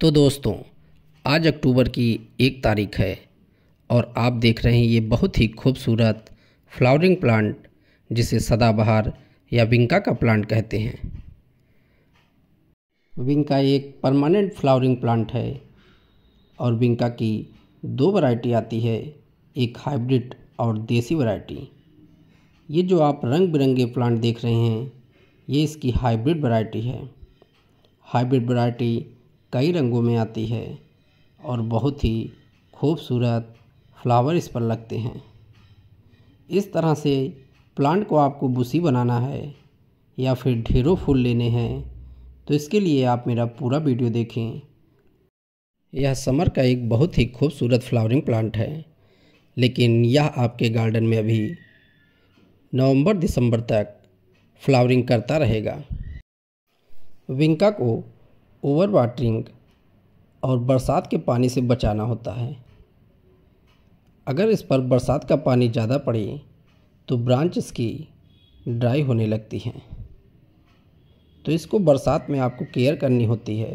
तो दोस्तों आज अक्टूबर की एक तारीख है और आप देख रहे हैं ये बहुत ही खूबसूरत फ्लावरिंग प्लांट जिसे सदाबहार या विंका का प्लांट कहते हैं विंका एक परमानेंट फ्लावरिंग प्लांट है और विंका की दो वैरायटी आती है एक हाइब्रिड और देसी वैरायटी ये जो आप रंग बिरंगे प्लांट देख रहे हैं ये इसकी हाइब्रिड वैरायटी है हाइब्रिड वैरायटी कई रंगों में आती है और बहुत ही खूबसूरत फ्लावर इस पर लगते हैं इस तरह से प्लांट को आपको बुसी बनाना है या फिर ढेरों फूल लेने हैं तो इसके लिए आप मेरा पूरा वीडियो देखें यह समर का एक बहुत ही खूबसूरत फ्लावरिंग प्लांट है लेकिन यह आपके गार्डन में अभी नवंबर दिसंबर तक फ्लावरिंग करता रहेगा विंका को ओवर वाटरिंग और बरसात के पानी से बचाना होता है अगर इस पर बरसात का पानी ज़्यादा पड़े तो ब्रांच इसकी ड्राई होने लगती हैं तो इसको बरसात में आपको केयर करनी होती है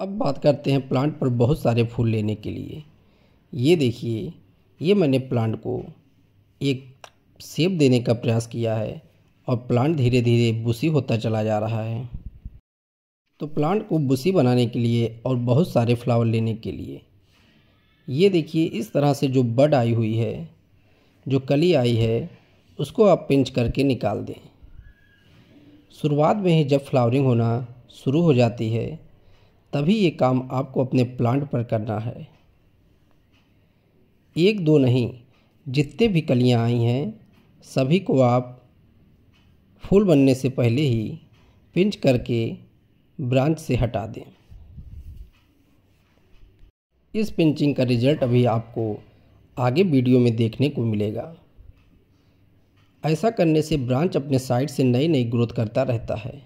अब बात करते हैं प्लांट पर बहुत सारे फूल लेने के लिए ये देखिए ये मैंने प्लांट को एक सेब देने का प्रयास किया है और प्लांट धीरे धीरे बुसी होता चला जा रहा है तो प्लांट को बुसी बनाने के लिए और बहुत सारे फ्लावर लेने के लिए ये देखिए इस तरह से जो बड आई हुई है जो कली आई है उसको आप पिंच करके निकाल दें शुरुआत में ही जब फ्लावरिंग होना शुरू हो जाती है तभी ये काम आपको अपने प्लांट पर करना है एक दो नहीं जितने भी कलियां आई हैं सभी को आप फूल बनने से पहले ही पिंच करके ब्रांच से हटा दें इस पिंचिंग का रिजल्ट अभी आपको आगे वीडियो में देखने को मिलेगा ऐसा करने से ब्रांच अपने साइड से नई नई ग्रोथ करता रहता है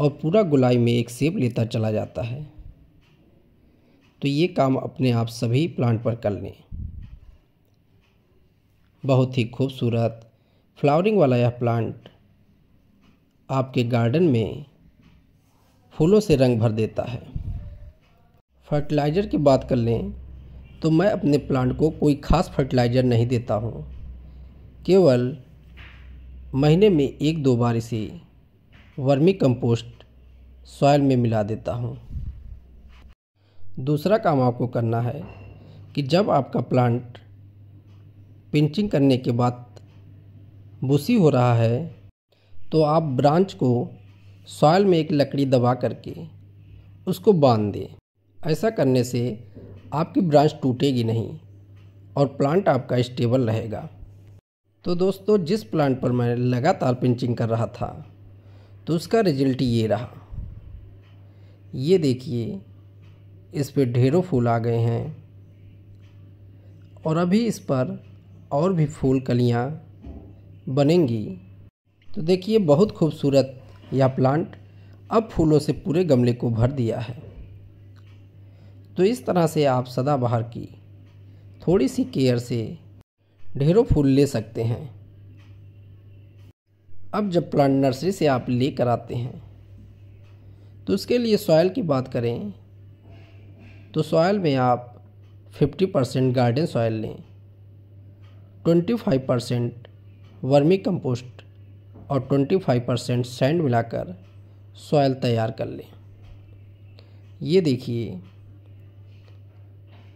और पूरा गुलाई में एक सेप लेता चला जाता है तो ये काम अपने आप सभी प्लांट पर कर लें बहुत ही खूबसूरत फ्लावरिंग वाला यह प्लांट आपके गार्डन में फूलों से रंग भर देता है फर्टिलाइज़र की बात कर लें तो मैं अपने प्लांट को कोई ख़ास फर्टिलाइज़र नहीं देता हूँ केवल महीने में एक दो बार इसे वर्मी कंपोस्ट सॉयल में मिला देता हूँ दूसरा काम आपको करना है कि जब आपका प्लांट पिंचिंग करने के बाद बुसी हो रहा है तो आप ब्रांच को सॉयल में एक लकड़ी दबा करके उसको बांध दें ऐसा करने से आपकी ब्रांच टूटेगी नहीं और प्लांट आपका स्टेबल रहेगा तो दोस्तों जिस प्लांट पर मैं लगातार पिंचिंग कर रहा था तो उसका रिजल्ट ये रहा ये देखिए इस पर ढेरों फूल आ गए हैं और अभी इस पर और भी फूल कलियाँ बनेंगी तो देखिए बहुत खूबसूरत या प्लांट अब फूलों से पूरे गमले को भर दिया है तो इस तरह से आप सदाबहार की थोड़ी सी केयर से ढेरों फूल ले सकते हैं अब जब प्लांट नर्सरी से आप ले कर आते हैं तो उसके लिए सॉयल की बात करें तो सॉयल में आप 50 परसेंट गार्डन सॉयल लें 25 परसेंट वर्मी कंपोस्ट और 25 परसेंट सैंड मिलाकर सॉयल तैयार कर लें ये देखिए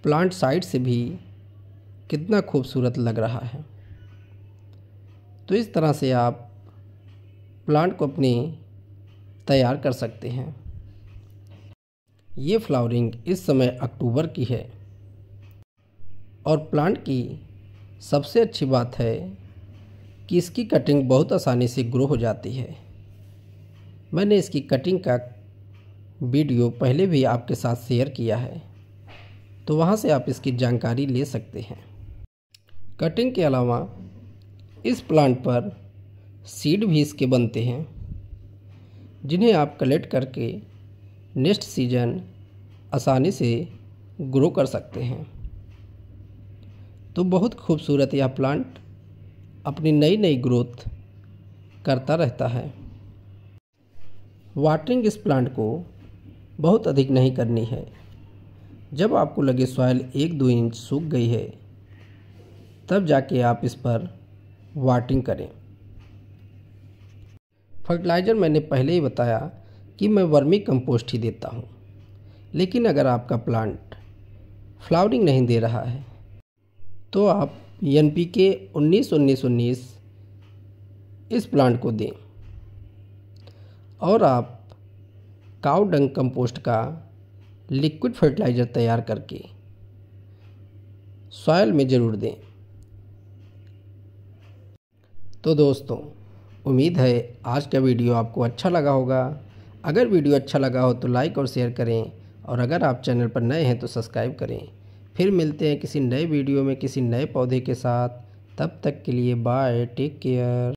प्लांट साइड से भी कितना खूबसूरत लग रहा है तो इस तरह से आप प्लांट को अपने तैयार कर सकते हैं ये फ्लावरिंग इस समय अक्टूबर की है और प्लांट की सबसे अच्छी बात है कि इसकी कटिंग बहुत आसानी से ग्रो हो जाती है मैंने इसकी कटिंग का वीडियो पहले भी आपके साथ शेयर किया है तो वहाँ से आप इसकी जानकारी ले सकते हैं कटिंग के अलावा इस प्लांट पर सीड भी इसके बनते हैं जिन्हें आप कलेक्ट करके नेक्स्ट सीजन आसानी से ग्रो कर सकते हैं तो बहुत खूबसूरत यह प्लांट अपनी नई नई ग्रोथ करता रहता है वाटरिंग इस प्लांट को बहुत अधिक नहीं करनी है जब आपको लगे सॉइल एक दो इंच सूख गई है तब जाके आप इस पर वाटरिंग करें फर्टिलाइज़र मैंने पहले ही बताया कि मैं वर्मी कंपोस्ट ही देता हूँ लेकिन अगर आपका प्लांट फ्लावरिंग नहीं दे रहा है तो आप एन पी के उन्नीस उन्नीस उन्नीस इस प्लांट को दें और आप काव डंग कंपोस्ट का लिक्विड फर्टिलाइज़र तैयार करके सॉयल में ज़रूर दें तो दोस्तों उम्मीद है आज का वीडियो आपको अच्छा लगा होगा अगर वीडियो अच्छा लगा हो तो लाइक और शेयर करें और अगर आप चैनल पर नए हैं तो सब्सक्राइब करें फिर मिलते हैं किसी नए वीडियो में किसी नए पौधे के साथ तब तक के लिए बाय टेक केयर